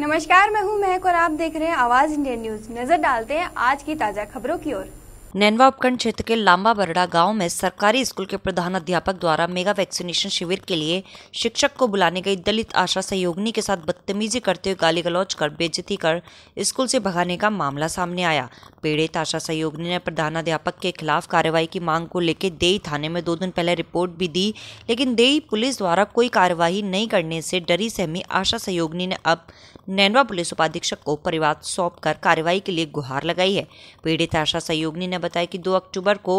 नमस्कार मैं हूं महक और आप देख रहे हैं आवाज इंडिया न्यूज नजर डालते हैं आज की ताजा खबरों की ओर नैनवा उपखंड क्षेत्र के लांबा बरड़ा गांव में सरकारी स्कूल के प्रधान अध्यापक द्वारा मेगा वैक्सीनेशन शिविर के लिए शिक्षक को बुलाने गई दलित आशा सहयोगिनी के साथ बदतमीजी करते हुए गाली गलौज कर बेजती कर स्कूल से भगाने का मामला सामने आया पीड़ित आशा सहयोगिनी ने प्रधानाध्यापक के खिलाफ कार्रवाई की मांग को लेकर देई थाने में दो दिन पहले रिपोर्ट भी दी लेकिन देई पुलिस द्वारा कोई कार्यवाही नहीं करने से डरी सहमी आशा सहयोगिनी ने अब नैनवा पुलिस उपाधीक्षक को परिवार सौंप कर कार्रवाई के लिए गुहार लगाई है पीड़ित आशा सहयोगिनी ने बताया कि 2 अक्टूबर को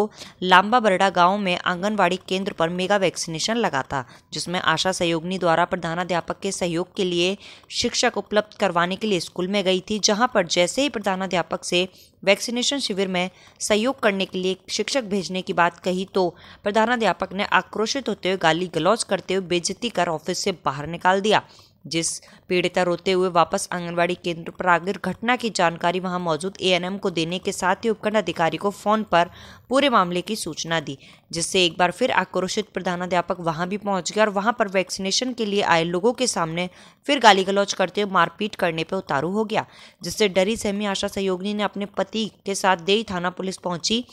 लांबा बरडा गांव में आंगनवाड़ी केंद्र पर मेगा वैक्सीनेशन लगा था जिसमें आशा सहयोगनी द्वारा प्रधानाध्यापक के सहयोग के लिए शिक्षक उपलब्ध करवाने के लिए स्कूल में गई थी जहां पर जैसे ही प्रधानाध्यापक से वैक्सीनेशन शिविर में सहयोग करने के लिए शिक्षक भेजने की बात कही तो प्रधानाध्यापक ने आक्रोशित होते हुए गाली गलौज करते हुए बेजती कर ऑफिस से बाहर निकाल दिया जिस पीड़िता रोते हुए वापस आंगनबाड़ी केंद्र पर आकर घटना की जानकारी वहां मौजूद एएनएम को देने के साथ ही उपखंड अधिकारी को फोन पर पूरे मामले की सूचना दी जिससे एक बार फिर आक्रोशित प्रधानाध्यापक वहां भी पहुंच गया और वहां पर वैक्सीनेशन के लिए आए लोगों के सामने फिर गाली गलौज करते हुए मारपीट करने पर उतारू हो गया जिससे डरी सहमी आशा सहयोगी ने अपने पति के साथ देई थाना पुलिस पहुंची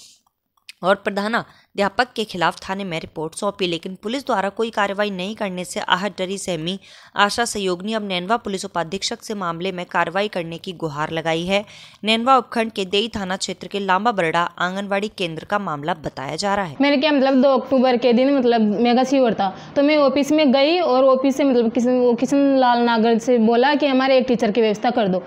और प्रधानाध्यापक के खिलाफ थाने में रिपोर्ट सौंपी लेकिन पुलिस द्वारा कोई कार्रवाई नहीं करने से आहत डरी सहमी आशा सहयोग ने अब नैनवा पुलिस उपाधीक्षक से मामले में कार्रवाई करने की गुहार लगाई है नैनवा उपखंड के देई थाना क्षेत्र के लांबा बरडा आंगनबाड़ी केंद्र का मामला बताया जा रहा है मैंने क्या मतलब दो अक्टूबर के दिन मतलब मेगा सीवर था तो मैं ऑफिस में गई और ऑफिस से मतलब किशन लाल नागर से बोला की हमारे एक टीचर की व्यवस्था कर दो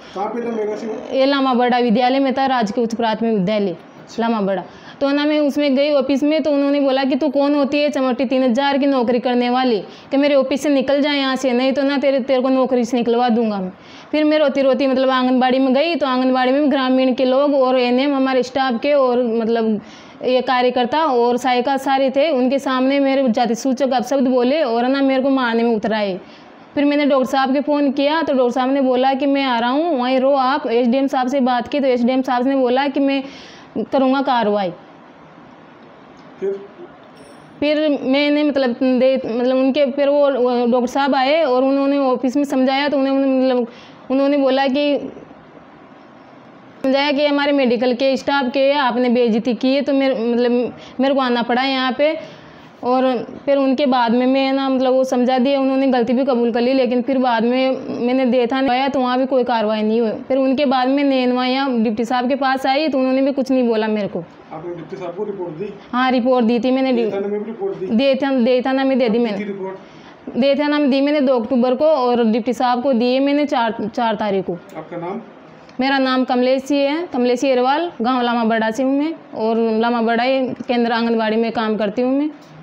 ये लामा बरडा विद्यालय में था राजकीय उच्च प्राथमिक विद्यालय लामा बड़ा तो ना मैं उसमें गई ऑफिस में तो उन्होंने बोला कि तू कौन होती है चमोटी तीन हज़ार की नौकरी करने वाली कि मेरे ऑफिस से निकल जाए यहाँ से नहीं तो ना तेरे तेरे को नौकरी से निकलवा दूंगा मैं फिर मैं रोती रोती मतलब आंगनबाड़ी में गई तो आंगनबाड़ी में ग्रामीण के लोग और एन हमारे स्टाफ के और मतलब ये कार्यकर्ता और सहायिका सारे थे उनके सामने मेरे जाति सूचक अपशब्द बोले और ना मेरे को मारने में उतराए फिर मैंने डॉक्टर साहब के फ़ोन किया तो डॉक्टर साहब ने बोला कि मैं आ रहा हूँ वहीं रो आप एस साहब से बात की तो एस साहब ने बोला कि मैं करूँगा कार्रवाई फिर मैंने मतलब दे मतलब उनके फिर वो डॉक्टर साहब आए और उन्होंने ऑफिस में समझाया तो उन्होंने मतलब उन्होंने बोला कि समझाया कि हमारे मेडिकल के स्टाफ के आपने बेइज्जती की है तो मेरे मतलब मेरे को आना पड़ा यहाँ पे और फिर उनके बाद में मैं ना मतलब वो समझा दिया उन्होंने गलती भी कबूल कर ली लेकिन फिर बाद में मैंने देखा गया तो वहाँ भी कोई कार्रवाई नहीं हुई फिर उनके बाद में नैनवा यहाँ डिप्टी साहब के पास आई तो उन्होंने भी कुछ नहीं बोला मेरे को आपने डिप्टी साहब को रिपोर्ट दी हाँ रिपोर्ट दी थी मैंने दे था ना मैं दे दी मैंने दे थाना में दी मैंने दो अक्टूबर को और डिप्टी साहब को दिए मैंने चार चार तारीख को आपका नाम मेरा नाम कमलेशी है कमलेशी अरवाल गांव लामा बड़ा से हूँ मैं और लामा बड़ा केंद्र आंगनबाड़ी में काम करती हूँ मैं